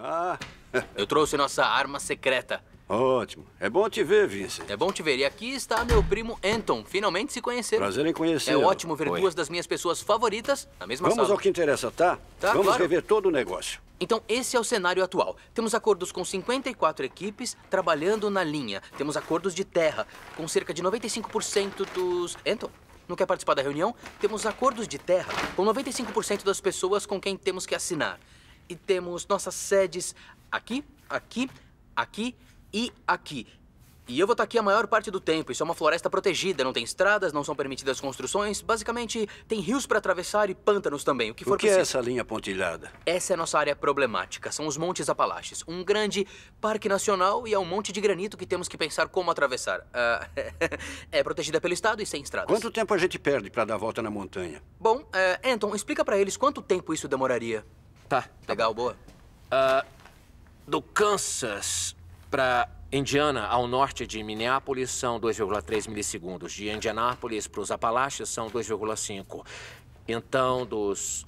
Ah. Eu trouxe nossa arma secreta. Ótimo. É bom te ver, Vincent. É bom te ver. E aqui está meu primo Anton. Finalmente se conheceram. Prazer em conhecer. É ótimo ver Oi. duas das minhas pessoas favoritas na mesma Vamos sala. Vamos ao que interessa, tá? tá Vamos claro. rever todo o negócio. Então, esse é o cenário atual. Temos acordos com 54 equipes trabalhando na linha. Temos acordos de terra com cerca de 95% dos... Anton? Não quer participar da reunião? Temos acordos de terra com 95% das pessoas com quem temos que assinar e temos nossas sedes aqui, aqui, aqui e aqui. E eu vou estar aqui a maior parte do tempo. Isso é uma floresta protegida, não tem estradas, não são permitidas construções. Basicamente, tem rios para atravessar e pântanos também, o que for O que é preciso. é essa linha pontilhada? Essa é a nossa área problemática. São os Montes Apalaches. Um grande parque nacional e é um monte de granito que temos que pensar como atravessar. Ah, é protegida pelo Estado e sem estradas. Quanto tempo a gente perde para dar a volta na montanha? Bom, é, Anton, explica para eles quanto tempo isso demoraria. Tá. tá Legal, boa. Uh, do Kansas para Indiana, ao norte de Minneapolis, são 2,3 milissegundos. De Indianápolis para os Apalaches, são 2,5. Então, dos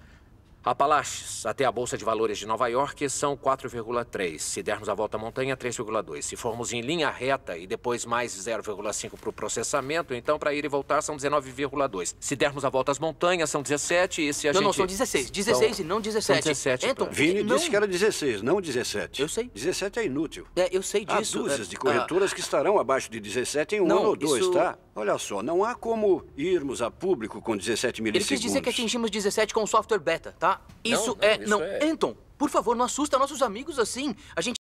Apalaches, até a Bolsa de Valores de Nova York, são 4,3. Se dermos a volta à montanha, 3,2. Se formos em linha reta e depois mais 0,5 para o processamento, então para ir e voltar são 19,2. Se dermos a volta às montanhas, são 17 e se a não, gente... Não, não, são 16. 16 e não 17. 17. Então, pra... Vini não... disse que era 16, não 17. Eu sei. 17 é inútil. É, eu sei disso. Há é. dúzias é... de corretoras ah... que estarão abaixo de 17 em um não, ano ou dois, isso... tá? Olha só, não há como irmos a público com 17 milissegundos. Ele quis dizer que atingimos 17 com o software beta, tá? Isso, não, não, é, isso não. é... Anton, por favor, não assusta nossos amigos assim. A gente